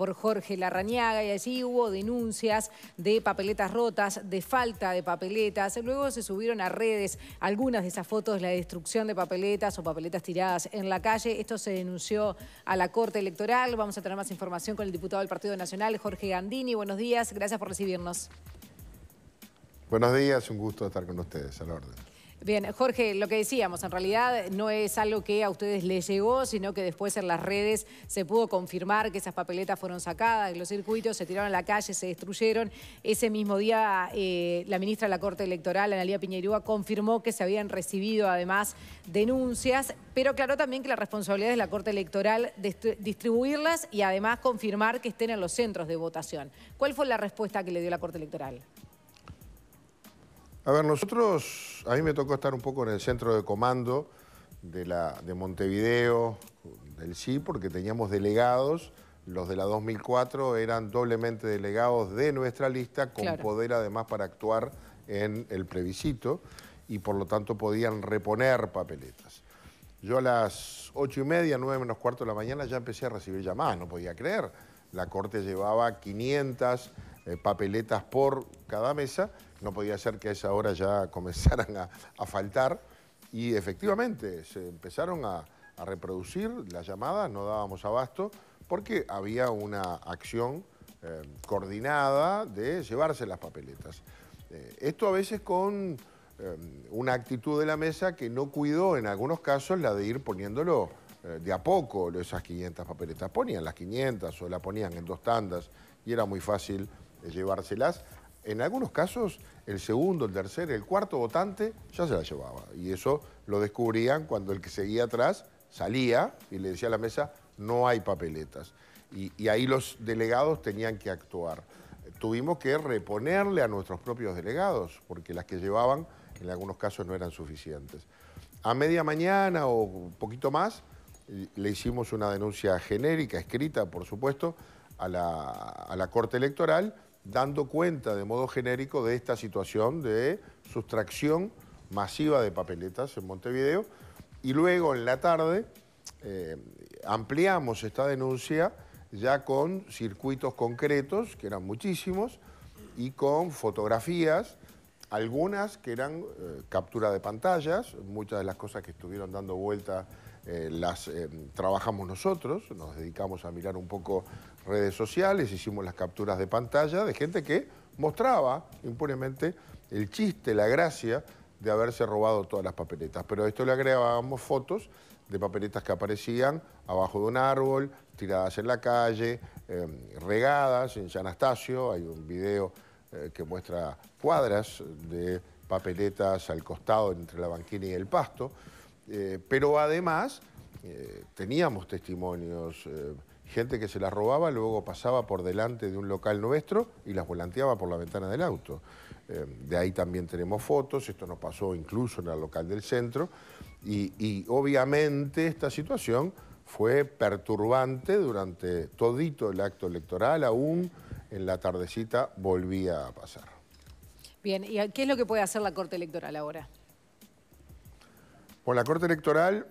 por Jorge Larrañaga y allí hubo denuncias de papeletas rotas, de falta de papeletas. Luego se subieron a redes algunas de esas fotos, la destrucción de papeletas o papeletas tiradas en la calle. Esto se denunció a la Corte Electoral. Vamos a tener más información con el diputado del Partido Nacional, Jorge Gandini. Buenos días, gracias por recibirnos. Buenos días, un gusto estar con ustedes, a orden. Bien, Jorge, lo que decíamos, en realidad no es algo que a ustedes les llegó, sino que después en las redes se pudo confirmar que esas papeletas fueron sacadas, que los circuitos se tiraron a la calle, se destruyeron. Ese mismo día eh, la ministra de la Corte Electoral, Analia Piñerúa, confirmó que se habían recibido además denuncias, pero aclaró también que la responsabilidad es la Corte Electoral distribuirlas y además confirmar que estén en los centros de votación. ¿Cuál fue la respuesta que le dio la Corte Electoral? A ver, nosotros, a mí me tocó estar un poco en el centro de comando de, la, de Montevideo, del sí, porque teníamos delegados, los de la 2004 eran doblemente delegados de nuestra lista, con poder además para actuar en el plebiscito, y por lo tanto podían reponer papeletas. Yo a las ocho y media, nueve menos cuarto de la mañana, ya empecé a recibir llamadas, no podía creer. La corte llevaba 500 eh, papeletas por cada mesa no podía ser que a esa hora ya comenzaran a, faltar y efectivamente se empezaron a, reproducir las llamadas, no dábamos abasto, porque había una acción eh, coordinada de llevarse las papeletas. Eh, esto a veces con eh, una actitud de la mesa que no cuidó en algunos casos la de ir poniéndolo de a poco esas 500 papeletas. Ponían las 500 o la ponían en dos tandas y era muy fácil llevárselas. En algunos casos, el segundo, el tercer, el cuarto votante ya se la llevaba. Y eso lo descubrían cuando el que seguía atrás salía y le decía a la mesa, no hay papeletas. Y, ahí los delegados tenían que actuar. Tuvimos que reponerle a nuestros propios delegados, porque las que llevaban en algunos casos no eran suficientes. A media mañana o un poquito más, le hicimos una denuncia genérica, escrita, por supuesto, a la, a la Corte Electoral dando cuenta de modo genérico de esta situación de sustracción masiva de papeletas en Montevideo y luego en la tarde eh, ampliamos esta denuncia ya con circuitos concretos, que eran muchísimos, y con fotografías, algunas que eran eh, captura de pantallas, muchas de las cosas que estuvieron dando vuelta eh, las trabajamos nosotros, nos dedicamos a mirar un poco redes sociales, hicimos las capturas de pantalla de gente que mostraba impunemente el chiste, la gracia de haberse robado todas las papeletas. Pero a esto le agregábamos fotos de papeletas que aparecían abajo de un árbol, tiradas en la calle, em, regadas en San Anastasio. Hay un video eh, que muestra cuadras de papeletas al costado entre la banquina y el pasto. Eh, pero además eh, teníamos testimonios gente que se las robaba, luego pasaba por delante de un local nuestro y las volanteaba por la ventana del auto. Eh, de ahí también tenemos fotos, esto nos pasó incluso en el local del centro, y, y obviamente esta situación fue perturbante durante todito el acto electoral, aún en la tardecita volvía a pasar. Bien, ¿y qué es lo que puede hacer la Corte Electoral ahora? Bueno, la Corte Electoral,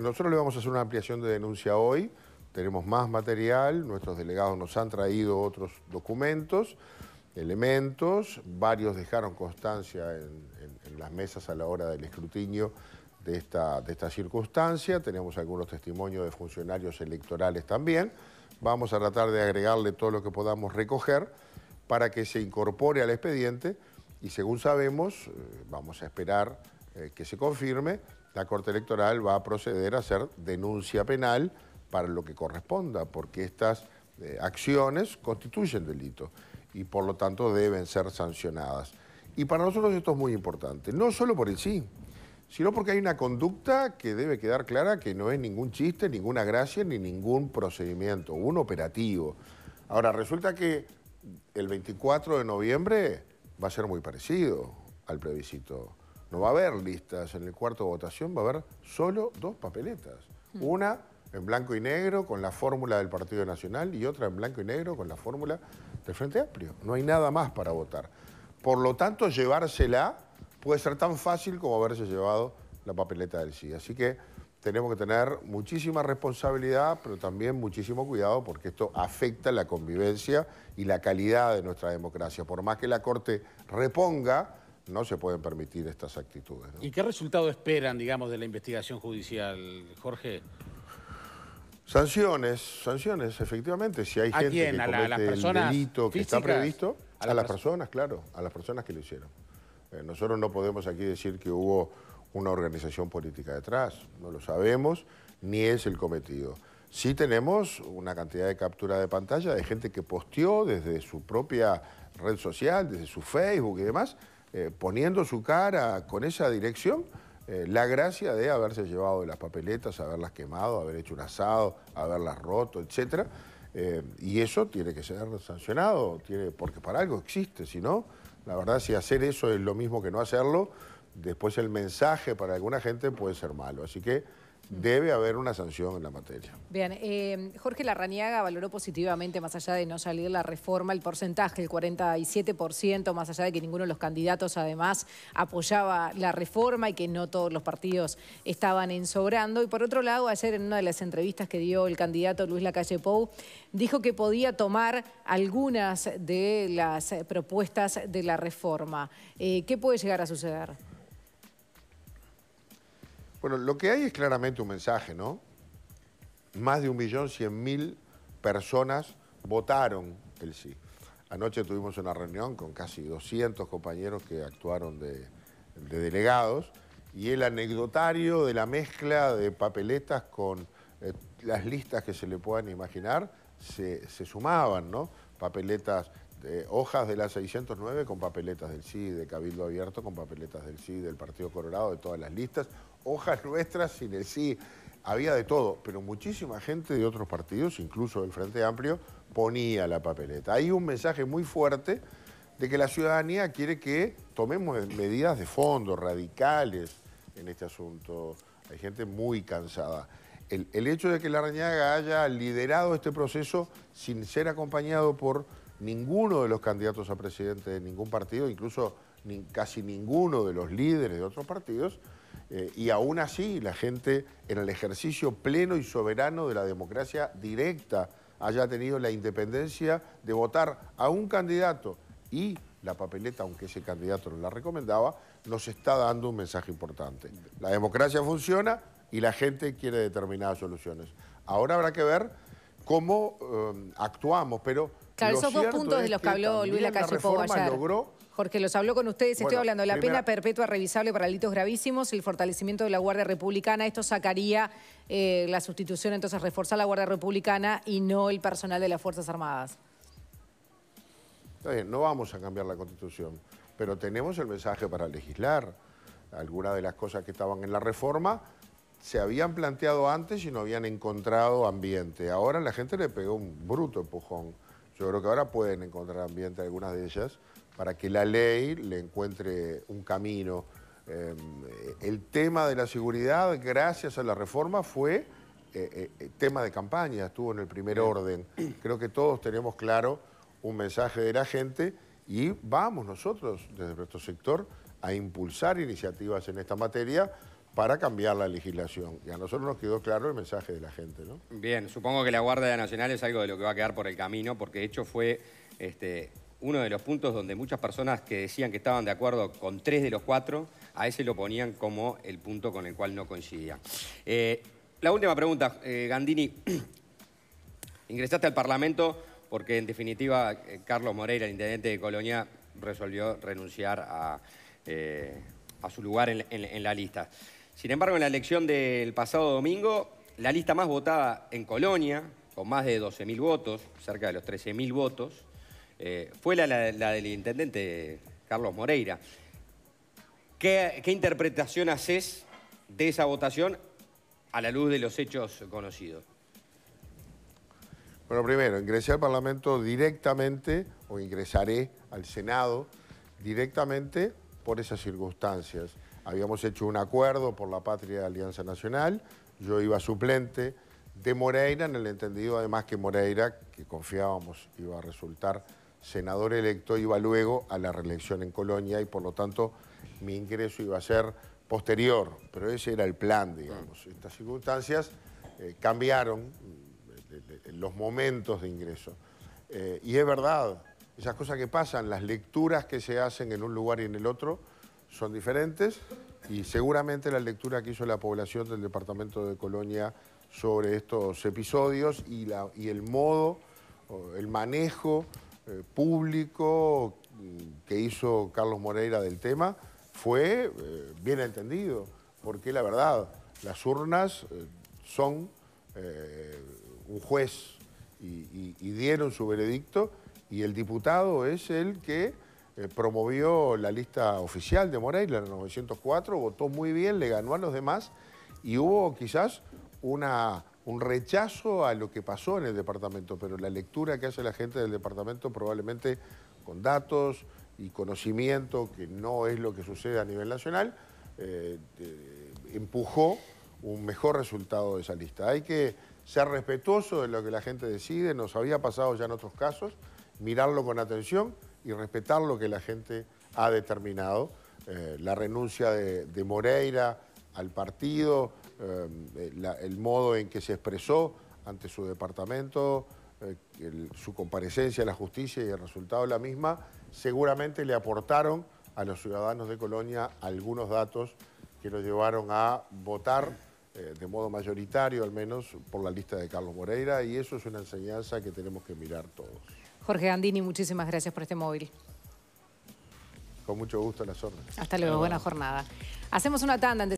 nosotros le vamos a hacer una ampliación de denuncia hoy, tenemos más material, nuestros delegados nos han traído otros documentos, elementos, varios dejaron constancia en, las mesas a la hora del escrutinio de de esta circunstancia, tenemos algunos testimonios de funcionarios electorales también, vamos a tratar de agregarle todo lo que podamos recoger para que se incorpore al expediente y según sabemos, eh, vamos a esperar eh, que se confirme, la Corte Electoral va a proceder a hacer denuncia penal para lo que corresponda, porque estas eh, acciones constituyen delito y por lo tanto deben ser sancionadas. Y para nosotros esto es muy importante, no solo por el sí, sino porque hay una conducta que debe quedar clara que no es ningún chiste, ninguna gracia ni ningún procedimiento, un operativo. Ahora, resulta que el 24 de noviembre va a ser muy parecido al plebiscito. No va a haber listas, en el cuarto de votación va a haber solo dos papeletas. Hmm. Una en blanco y negro con la fórmula del Partido Nacional y otra en blanco y negro con la fórmula del Frente Amplio. No hay nada más para votar. Por lo tanto, llevársela puede ser tan fácil como haberse llevado la papeleta del sí. Así que tenemos que tener muchísima responsabilidad, pero también muchísimo cuidado porque esto afecta la convivencia y la calidad de nuestra democracia. Por más que la Corte reponga, no se pueden permitir estas actitudes. ¿Y qué resultado esperan, digamos, de la investigación judicial, Jorge? Sanciones, sanciones, efectivamente. Si hay gente que comete las el delito que está previsto, ¿A las personas, claro, a las personas que lo hicieron. Eh, nosotros no podemos aquí decir que hubo una organización política detrás, no lo sabemos, ni es el cometido. Sí tenemos una cantidad de captura de pantalla de gente que posteó desde su propia red social, desde su Facebook y demás, eh, poniendo su cara con esa dirección eh, la gracia de haberse llevado de las papeletas, haberlas quemado, haber hecho un asado, haberlas roto, etc. Eh, y eso tiene que ser sancionado, tiene, porque para algo existe, si no, la verdad, si hacer eso es lo mismo que no hacerlo, después el mensaje para alguna gente puede ser malo. Así que Debe haber una sanción en la materia. Bien, eh, Jorge Larrañaga valoró positivamente, más allá de no salir la reforma, el porcentaje, el 47%, más allá de que ninguno de los candidatos además apoyaba la reforma y que no todos los partidos estaban ensobrando. Y por otro lado, ayer en una de las entrevistas que dio el candidato Luis Lacalle Pou, dijo que podía tomar algunas de las propuestas de la reforma. Eh, ¿Qué puede llegar a suceder? Bueno, lo que hay es claramente un mensaje, ¿no? Más de un millón cien mil personas votaron el sí. Anoche tuvimos una reunión con casi 200 compañeros que actuaron de, delegados y el anecdotario de la mezcla de papeletas con eh, las listas que se le puedan imaginar se, sumaban, ¿no? Papeletas, de hojas de la 609 con papeletas del sí, de Cabildo Abierto con papeletas del sí, del Partido Colorado, de todas las listas, hojas nuestras sin el sí. Había de todo, pero muchísima gente de otros partidos, incluso del Frente Amplio, ponía la papeleta. Hay un mensaje muy fuerte de que la ciudadanía quiere que tomemos medidas de fondo, radicales, en este asunto. Hay gente muy cansada. El, hecho de que Larrañaga haya liderado este proceso sin ser acompañado por ninguno de los candidatos a presidente de ningún partido, incluso casi ninguno de los líderes de otros partidos, eh, y aún así, la gente en el ejercicio pleno y soberano de la democracia directa haya tenido la independencia de votar a un candidato y la papeleta, aunque ese candidato no la recomendaba, nos está dando un mensaje importante. La democracia funciona y la gente quiere determinadas soluciones. Ahora habrá que ver cómo eh, actuamos, pero... Claro, esos dos puntos de los que, habló Luis la reforma logró porque los habló con ustedes, estoy hablando de la pena perpetua revisable para delitos gravísimos, el fortalecimiento de la Guardia Republicana, esto sacaría eh, la sustitución, entonces reforzar la Guardia Republicana y no el personal de las Fuerzas Armadas. Está bien, no vamos a cambiar la Constitución, pero tenemos el mensaje para legislar. Algunas de las cosas que estaban en la reforma se habían planteado antes y no habían encontrado ambiente. Ahora la gente le pegó un bruto empujón. Yo creo que ahora pueden encontrar ambiente algunas de ellas para que la ley le encuentre un camino. Em, el tema de la seguridad, gracias a la reforma, fue eh, eh, eh, tema de campaña, estuvo en el primer orden. Creo que todos tenemos claro un mensaje de la gente y vamos nosotros desde nuestro sector a impulsar iniciativas en esta materia para cambiar la legislación. Y a nosotros nos quedó claro el mensaje de la gente, ¿no? Bien, supongo que la Guardia Nacional es algo de lo que va a quedar por el camino, porque de hecho fue este, uno de los puntos donde muchas personas que decían que estaban de acuerdo con tres de los cuatro, a ese lo ponían como el punto con el cual no coincidía. Eh, la última pregunta, eh, Gandini. Ingresaste al Parlamento porque, en definitiva, eh, Carlos Moreira, el intendente de Colonia, resolvió renunciar a, su lugar en la lista. Sin embargo, en la elección del pasado domingo, la lista más votada en Colonia, con más de 12.000 votos, cerca de los 13.000 votos, eh, fue la, del intendente Carlos Moreira. ¿Qué, ¿Qué interpretación haces de esa votación a la luz de los hechos conocidos? Bueno, primero, ingresé al Parlamento directamente, o ingresaré al Senado directamente por esas circunstancias. Habíamos hecho un acuerdo por la patria de Alianza Nacional, yo iba suplente de Moreira, en el entendido además que Moreira, que confiábamos iba a resultar senador electo iba luego a la reelección en Colonia y por lo tanto mi ingreso iba a ser posterior, pero ese era el plan, digamos. Estas circunstancias eh, cambiaron mm, los momentos de ingreso. Eh, y es verdad, esas cosas que pasan, las lecturas que se hacen en un lugar y en el otro son diferentes y seguramente la lectura que hizo la población del departamento de Colonia sobre estos episodios y el modo, el manejo eh, público mm, que hizo Carlos Moreira del tema fue eh, bien entendido, porque la verdad, las urnas eh, son un juez y, dieron su veredicto y el diputado es el que promovió la lista oficial de Moreira, en 904, votó muy bien, le ganó a los demás y hubo quizás una un rechazo a lo que pasó en el departamento, pero la lectura que hace la gente del departamento probablemente con datos y conocimiento, que no es lo que sucede a nivel nacional, eh, empujó un mejor resultado de esa lista. Hay que ser respetuoso de lo que la gente decide, nos había pasado ya en otros casos, mirarlo con atención y respetar lo que la gente ha determinado. Eh, la renuncia de Moreira al partido, Em, eh, el modo en que se expresó ante su departamento, eh, su comparecencia a la justicia y el resultado de la misma, seguramente le aportaron a los ciudadanos de Colonia algunos datos que los llevaron a votar eh, de modo mayoritario, al menos, por la lista de Carlos Moreira, y eso es una enseñanza que tenemos que mirar todos. Jorge Gandini, muchísimas gracias por este móvil. Con mucho gusto, las órdenes. Hasta luego, buena jornada. Hacemos una tanda.